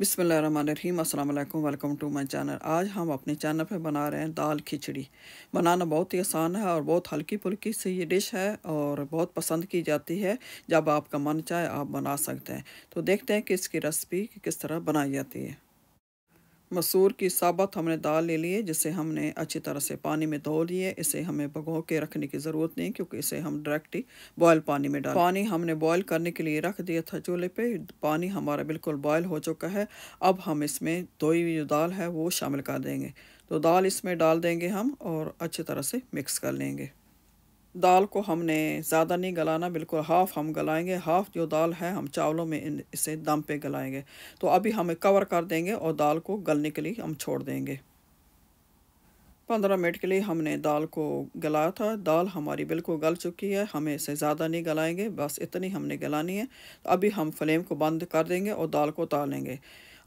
बिसमीम अल्लाम welcome to my channel आज हम अपने चैनल पर बना रहे हैं दाल खिचड़ी बनाना बहुत ही आसान है और बहुत हल्की फुल्की सी ये डिश है और बहुत पसंद की जाती है जब आपका मन चाहे आप बना सकते हैं तो देखते हैं कि इसकी रेसिपी किस तरह बनाई जाती है मसूर की साबत हमने दाल ले ली है जिसे हमने अच्छी तरह से पानी में धो लिए इसे हमें भगो के रखने की ज़रूरत नहीं क्योंकि इसे हम डायरेक्ट ही बॉयल पानी में डाल पानी हमने बॉयल करने के लिए रख दिया था चूल्हे पे पानी हमारा बिल्कुल बॉयल हो चुका है अब हम इसमें धोई हुई जो दाल है वो शामिल कर देंगे तो दाल इसमें डाल देंगे हम और अच्छी तरह से मिक्स कर लेंगे दाल को हमने ज़्यादा नहीं गलाना बिल्कुल हाफ़ हम गलाएंगे हाफ़ जो दाल है हम चावलों में इसे दम पे गलाएंगे तो अभी हम कवर कर देंगे और दाल को गलने के लिए हम छोड़ देंगे पंद्रह मिनट के लिए हमने दाल को गलाया था दाल हमारी बिल्कुल गल चुकी है हमें इसे ज़्यादा नहीं गलाएंगे बस इतनी हमने गलानी है तो अभी हम फ्लेम को बंद कर देंगे और दाल को उतार लेंगे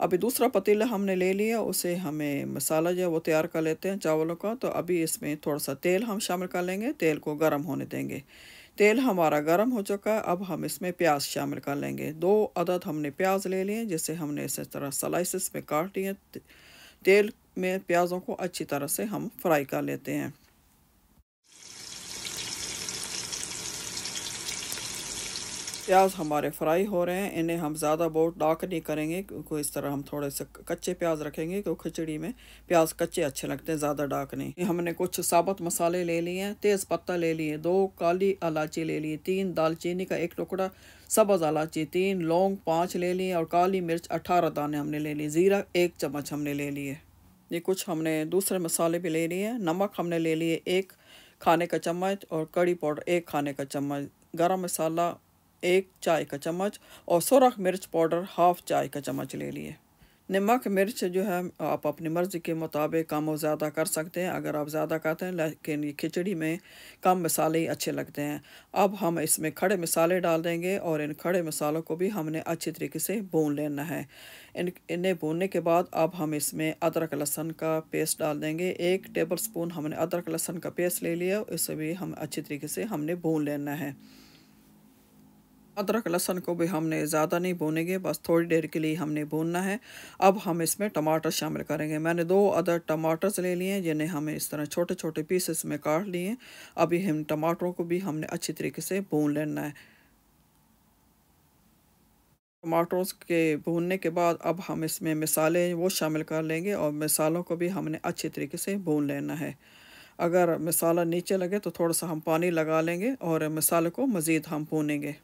अभी दूसरा पतीला हमने ले लिया उसे हमें मसाला जो है वो तैयार कर लेते हैं चावलों का तो अभी इसमें थोड़ा सा तेल हम शामिल कर लेंगे तेल को गर्म होने देंगे तेल हमारा गर्म हो चुका है अब हम इसमें प्याज शामिल कर लेंगे दो अदद हमने प्याज ले लिए जिसे हमने इस तरह स्लाइसिस में काट लिए तेल में प्याज़ों को अच्छी तरह से हम फ्राई कर लेते हैं प्याज हमारे फ्राई हो रहे हैं इन्हें हम ज़्यादा बहुत डार्क नहीं करेंगे क्योंकि इस तरह हम थोड़े से कच्चे प्याज रखेंगे क्योंकि खिचड़ी में प्याज कच्चे अच्छे लगते हैं ज़्यादा डार्क नहीं हमने कुछ साबत मसाले ले लिए हैं तेज़ पत्ता ले लिए दो काली इलायची ले लिए तीन दालचीनी का एक टुकड़ा सब्ज़ इलायची तीन लौंग पाँच ले लिए और काली मिर्च अठारह दाने हमने ले लिए ज़ीरा एक चम्मच हमने ले लिए ये कुछ हमने दूसरे मसाले भी ले लिए नमक हमने ले लिए एक खाने का चम्मच और कड़ी पाउडर एक खाने का चम्मच गरम मसाला एक चाय का चम्मच और सोरख मिर्च पाउडर हाफ चाय का चम्मच ले लिए नमक मिर्च जो है आप अपनी मर्ज़ी के मुताबिक कम और ज़्यादा कर सकते हैं अगर आप ज़्यादा खाते हैं लेकिन ये खिचड़ी में कम मसाले ही अच्छे लगते हैं अब हम इसमें खड़े मसाले डाल देंगे और इन खड़े मसालों को भी हमने अच्छे तरीके से भून लेना है इन इन्हें भूनने के बाद अब हम इसमें अदरक लहसन का पेस्ट डाल देंगे एक टेबल स्पून हमने अदरक लहसन का पेस्ट ले लिया इसे भी हम अच्छे तरीके से हमने भून लेना है अदरक लहसन को भी हमने ज़्यादा नहीं भूनेंगे बस थोड़ी देर के लिए हमने भूनना है अब हम इसमें टमाटर शामिल करेंगे मैंने दो अदर टमाटर्स ले लिए हैं जिन्हें हमें इस तरह छोटे छोटे पीसेस में काट लिए अभी हम टमाटरों को भी हमने अच्छी तरीके से भून लेना है टमाटरों के भूनने के बाद अब हम इसमें मिसाले वो शामिल कर लेंगे और मिसालों को भी हमने अच्छी तरीके से भून लेना है अगर मिसाला नीचे लगे तो थोड़ा सा हम पानी लगा लेंगे और मिसाले को मज़ीद हम भूनेंगे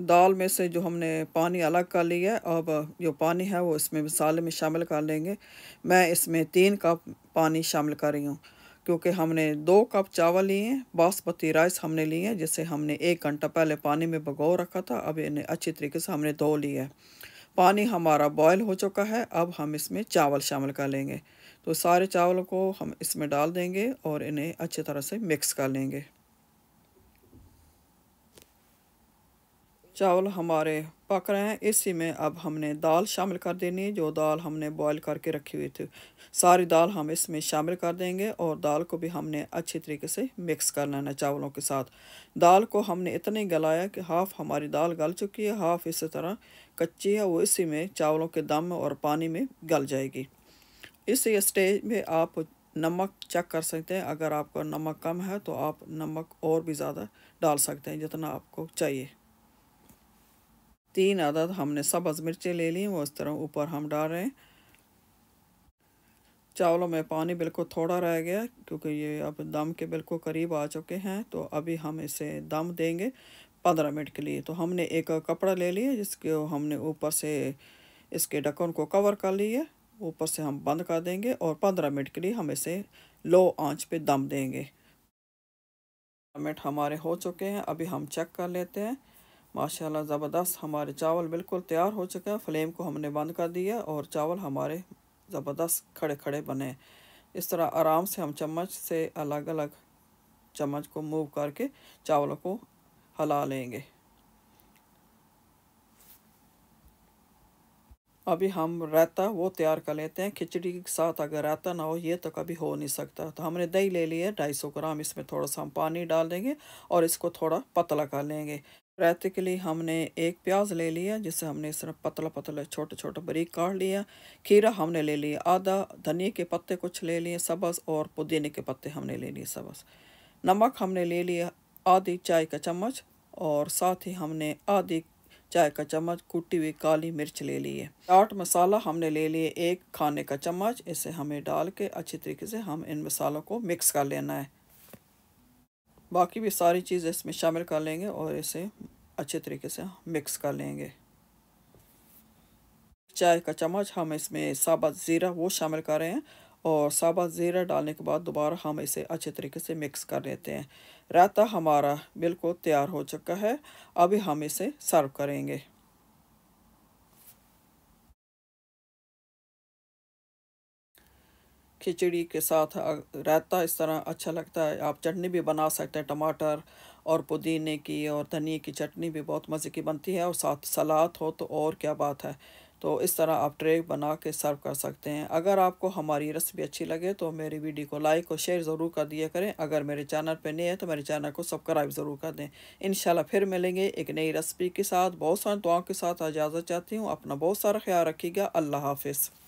दाल में से जो हमने पानी अलग कर लिया है अब जो पानी है वो इसमें मसाले में शामिल कर लेंगे मैं इसमें तीन कप पानी शामिल कर रही हूँ क्योंकि हमने दो कप चावल लिए हैं बासमती राइस हमने लिए हैं जिसे हमने एक घंटा पहले पानी में भगो रखा था अब इन्हें अच्छी तरीके से हमने धो लिया है पानी हमारा बॉयल हो चुका है अब हम इसमें चावल शामिल कर लेंगे तो सारे चावलों को हम इसमें डाल देंगे और इन्हें अच्छी तरह से मिक्स कर लेंगे चावल हमारे पक रहे हैं इसी में अब हमने दाल शामिल कर देनी है जो दाल हमने बॉईल करके रखी हुई थी सारी दाल हम इसमें शामिल कर देंगे और दाल को भी हमने अच्छी तरीके से मिक्स कर लेना चावलों के साथ दाल को हमने इतने गलाया कि हाफ़ हमारी दाल गल चुकी है हाफ़ इसी तरह कच्ची है वो इसी में चावलों के दम और पानी में गल जाएगी इसी स्टेज में आप नमक चेक कर सकते हैं अगर आपका नमक कम है तो आप नमक और भी ज़्यादा डाल सकते हैं जितना आपको चाहिए तीन आदद हमने सब्ज़ मिर्चें ले ली वो इस तरह ऊपर हम डाल रहे हैं चावलों में पानी बिल्कुल थोड़ा रह गया क्योंकि ये अब दम के बिल्कुल करीब आ चुके हैं तो अभी हम इसे दम देंगे पंद्रह मिनट के लिए तो हमने एक कपड़ा ले लिया जिसको हमने ऊपर से इसके ढक्कन को कवर कर लिया ऊपर से हम बंद कर देंगे और पंद्रह मिनट के लिए हम इसे लो आंच पे दम देंगे मिनट हमारे हो चुके हैं अभी हम चेक कर लेते हैं माशाल्लाह ज़बरदस्त हमारे चावल बिल्कुल तैयार हो चुके हैं फ्लेम को हमने बंद कर दिया और चावल हमारे ज़बरदस्त खड़े खड़े बने इस तरह आराम से हम चम्मच से अलग अलग चम्मच को मूव करके चावलों को हला लेंगे अभी हम रायता वो तैयार कर लेते हैं खिचड़ी के साथ अगर रायता ना हो ये तो कभी हो नहीं सकता तो हमने दही ले लिया है ढाई सौ ग्राम इसमें थोड़ा सा हम पानी डाल देंगे और इसको थोड़ा पतला कर लेंगे रायते के लिए हमने एक प्याज ले लिया जिसे हमने इस तरह पतला पतला छोटे छोटे बरीक काट लिया खीरा हमने ले लिया आधा धनिए के पत्ते कुछ ले लिए सबस और पुदीने के पत्ते हमने ले लिए सबस नमक हमने ले लिया आधी चाय का चम्मच और साथ ही हमने आधी चाय का चम्मच कुटी हुई काली मिर्च ले लिए चाट मसाला हमने ले लिए एक खाने का चम्मच इसे हमें डाल के अच्छी तरीके से हम इन मसालों को मिक्स कर लेना है बाकी भी सारी चीज़ इसमें शामिल कर लेंगे और इसे अच्छे तरीके से मिक्स कर लेंगे चाय का चम्मच हम इसमें साबत ज़ीरा वो शामिल कर रहे हैं और साबत ज़ीरा डालने के बाद दोबारा हम इसे अच्छे तरीके से मिक्स कर लेते हैं रायता हमारा बिल्कुल तैयार हो चुका है अभी हम इसे सर्व करेंगे खिचड़ी के साथ रहता इस तरह अच्छा लगता है आप चटनी भी बना सकते हैं टमाटर और पुदीने की और धनिए की चटनी भी बहुत मज़े की बनती है और साथ सलाद हो तो और क्या बात है तो इस तरह आप ट्रे बना के सर्व कर सकते हैं अगर आपको हमारी रेसिपी अच्छी लगे तो मेरी वीडियो को लाइक और शेयर ज़रूर कर दिया करें अगर मेरे चैनल पर नहीं है तो मेरे चैनल को सब्सक्राइब ज़रूर कर दें इन फिर मिलेंगे एक नई रेसिपी के साथ बहुत सारी दुआओं के साथ इजाज़त चाहती हूँ अपना बहुत सारा ख्याल रखिएगा अल्लाह हाफिज़